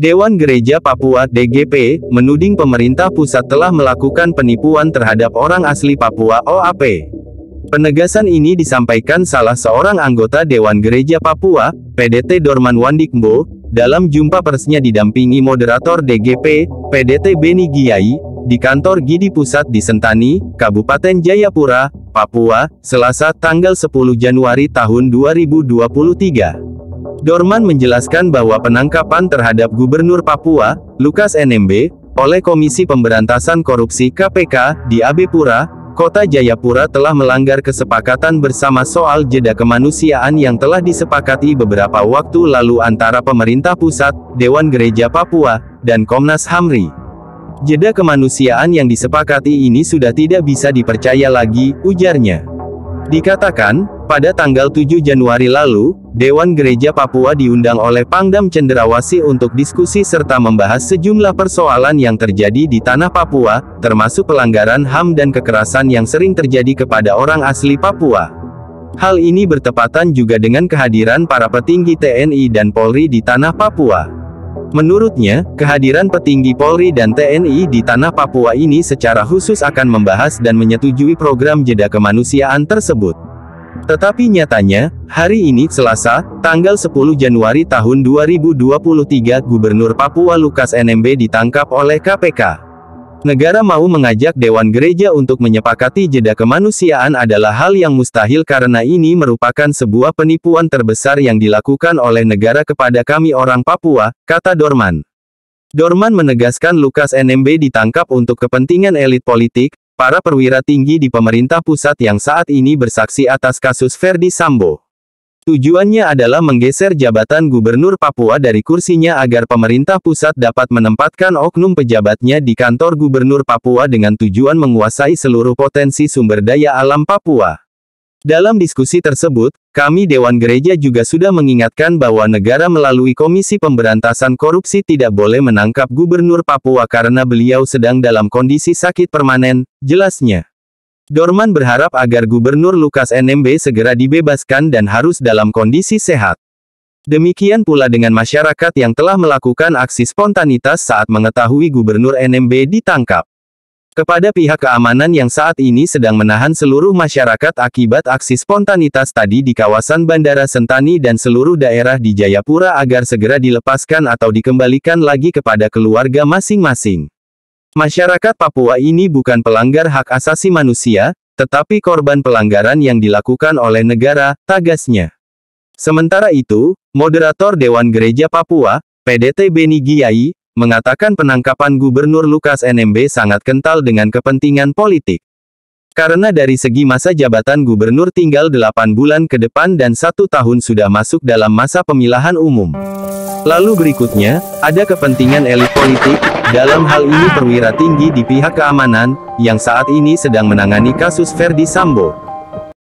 Dewan Gereja Papua DGP menuding pemerintah pusat telah melakukan penipuan terhadap orang asli Papua OAP. Penegasan ini disampaikan salah seorang anggota Dewan Gereja Papua, PDT Dorman Wandikmbo, dalam jumpa persnya didampingi moderator DGP, PDT Beni Giai, di kantor Gidi Pusat di Sentani, Kabupaten Jayapura, Papua, Selasa tanggal 10 Januari tahun 2023. Dorman menjelaskan bahwa penangkapan terhadap Gubernur Papua, Lukas NMB, oleh Komisi Pemberantasan Korupsi KPK di Abepura, Kota Jayapura telah melanggar kesepakatan bersama soal jeda kemanusiaan yang telah disepakati beberapa waktu lalu antara pemerintah pusat, Dewan Gereja Papua, dan Komnas HAMRI. Jeda kemanusiaan yang disepakati ini sudah tidak bisa dipercaya lagi, ujarnya. Dikatakan, pada tanggal 7 Januari lalu, Dewan Gereja Papua diundang oleh Pangdam Cenderawasi untuk diskusi serta membahas sejumlah persoalan yang terjadi di tanah Papua, termasuk pelanggaran HAM dan kekerasan yang sering terjadi kepada orang asli Papua. Hal ini bertepatan juga dengan kehadiran para petinggi TNI dan Polri di tanah Papua. Menurutnya, kehadiran petinggi Polri dan TNI di tanah Papua ini secara khusus akan membahas dan menyetujui program jeda kemanusiaan tersebut. Tetapi nyatanya, hari ini Selasa, tanggal 10 Januari tahun 2023, Gubernur Papua Lukas NMB ditangkap oleh KPK. Negara mau mengajak Dewan Gereja untuk menyepakati jeda kemanusiaan adalah hal yang mustahil karena ini merupakan sebuah penipuan terbesar yang dilakukan oleh negara kepada kami orang Papua, kata Dorman. Dorman menegaskan Lukas NMB ditangkap untuk kepentingan elit politik, para perwira tinggi di pemerintah pusat yang saat ini bersaksi atas kasus Verdi Sambo. Tujuannya adalah menggeser jabatan gubernur Papua dari kursinya agar pemerintah pusat dapat menempatkan oknum pejabatnya di kantor gubernur Papua dengan tujuan menguasai seluruh potensi sumber daya alam Papua. Dalam diskusi tersebut, kami Dewan Gereja juga sudah mengingatkan bahwa negara melalui Komisi Pemberantasan Korupsi tidak boleh menangkap Gubernur Papua karena beliau sedang dalam kondisi sakit permanen, jelasnya. Dorman berharap agar Gubernur Lukas NMB segera dibebaskan dan harus dalam kondisi sehat. Demikian pula dengan masyarakat yang telah melakukan aksi spontanitas saat mengetahui Gubernur NMB ditangkap. Kepada pihak keamanan yang saat ini sedang menahan seluruh masyarakat akibat aksi spontanitas tadi di kawasan Bandara Sentani dan seluruh daerah di Jayapura agar segera dilepaskan atau dikembalikan lagi kepada keluarga masing-masing. Masyarakat Papua ini bukan pelanggar hak asasi manusia, tetapi korban pelanggaran yang dilakukan oleh negara, tagasnya. Sementara itu, moderator Dewan Gereja Papua, PDT Beni Giai, mengatakan penangkapan Gubernur Lukas NMB sangat kental dengan kepentingan politik. Karena dari segi masa jabatan gubernur tinggal 8 bulan ke depan dan satu tahun sudah masuk dalam masa pemilahan umum. Lalu berikutnya, ada kepentingan elit politik, dalam hal ini perwira tinggi di pihak keamanan, yang saat ini sedang menangani kasus Verdi Sambo,